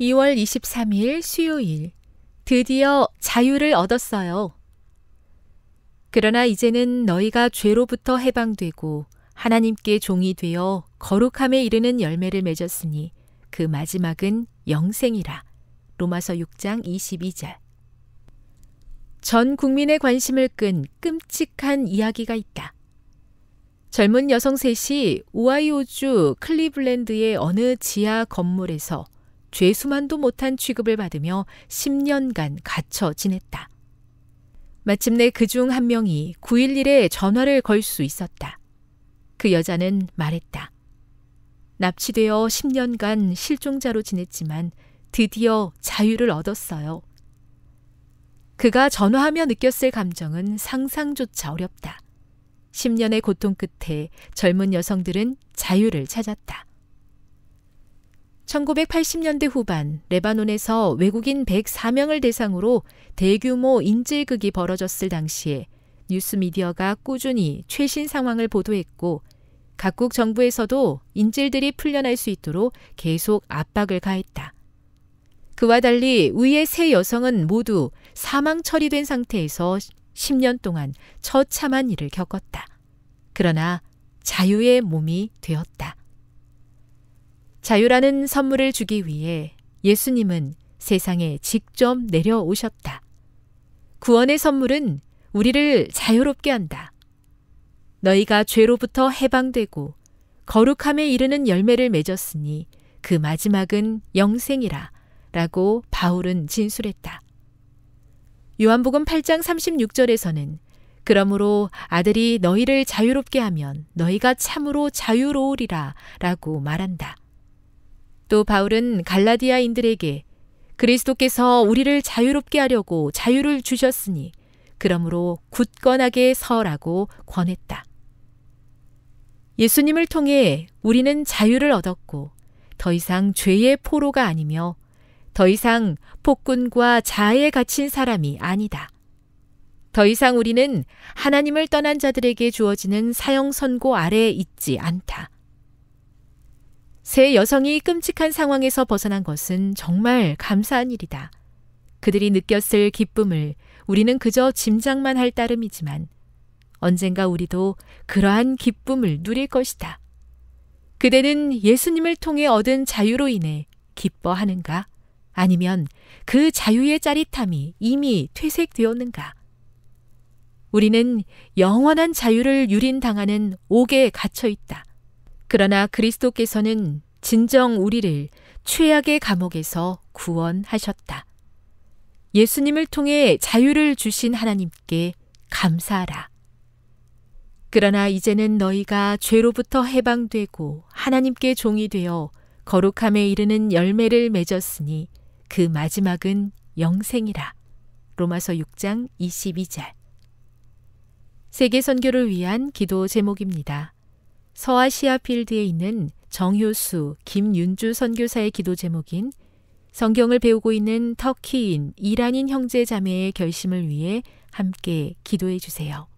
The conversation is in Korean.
2월 23일 수요일. 드디어 자유를 얻었어요. 그러나 이제는 너희가 죄로부터 해방되고 하나님께 종이 되어 거룩함에 이르는 열매를 맺었으니 그 마지막은 영생이라. 로마서 6장 22절. 전 국민의 관심을 끈 끔찍한 이야기가 있다. 젊은 여성 셋이 오하이오주 클리블랜드의 어느 지하 건물에서 죄수만도 못한 취급을 받으며 10년간 갇혀 지냈다. 마침내 그 중 한 명이 911에 전화를 걸 수 있었다. 그 여자는 말했다. 납치되어 10년간 실종자로 지냈지만 드디어 자유를 얻었어요. 그가 전화하며 느꼈을 감정은 상상조차 어렵다. 10년의 고통 끝에 젊은 여성들은 자유를 찾았다. 1980년대 후반 레바논에서 외국인 104명을 대상으로 대규모 인질극이 벌어졌을 당시에 뉴스미디어가 꾸준히 최신 상황을 보도했고 각국 정부에서도 인질들이 풀려날 수 있도록 계속 압박을 가했다. 그와 달리 위의 세 여성은 모두 사망 처리된 상태에서 10년 동안 처참한 일을 겪었다. 그러나 자유의 몸이 되었다. 자유라는 선물을 주기 위해 예수님은 세상에 직접 내려오셨다. 구원의 선물은 우리를 자유롭게 한다. 너희가 죄로부터 해방되고 거룩함에 이르는 열매를 맺었으니 그 마지막은 영생이라 라고 바울은 진술했다. 요한복음 8장 36절에서는 그러므로 아들이 너희를 자유롭게 하면 너희가 참으로 자유로우리라 라고 말한다. 또 바울은 갈라디아인들에게 그리스도께서 우리를 자유롭게 하려고 자유를 주셨으니 그러므로 굳건하게 서라고 권했다. 예수님을 통해 우리는 자유를 얻었고 더 이상 죄의 포로가 아니며 더 이상 폭군과 자아에 갇힌 사람이 아니다. 더 이상 우리는 하나님을 떠난 자들에게 주어지는 사형 선고 아래에 있지 않다. 세 여성이 끔찍한 상황에서 벗어난 것은 정말 감사한 일이다. 그들이 느꼈을 기쁨을 우리는 그저 짐작만 할 따름이지만 언젠가 우리도 그러한 기쁨을 누릴 것이다. 그대는 예수님을 통해 얻은 자유로 인해 기뻐하는가? 아니면 그 자유의 짜릿함이 이미 퇴색되었는가? 우리는 영원한 자유를 유린당하는 옥에 갇혀 있다. 그러나 그리스도께서는 진정 우리를 최악의 감옥에서 구원하셨다. 예수님을 통해 자유를 주신 하나님께 감사하라. 그러나 이제는 너희가 죄로부터 해방되고 하나님께 종이 되어 거룩함에 이르는 열매를 맺었으니 그 마지막은 영생이라. 로마서 6장 22절. 세계 선교를 위한 기도 제목입니다. 서아시아 필드에 있는 정효수, 김윤주 선교사의 기도 제목인 성경을 배우고 있는 터키인, 이란인 형제 자매의 결심을 위해 함께 기도해 주세요.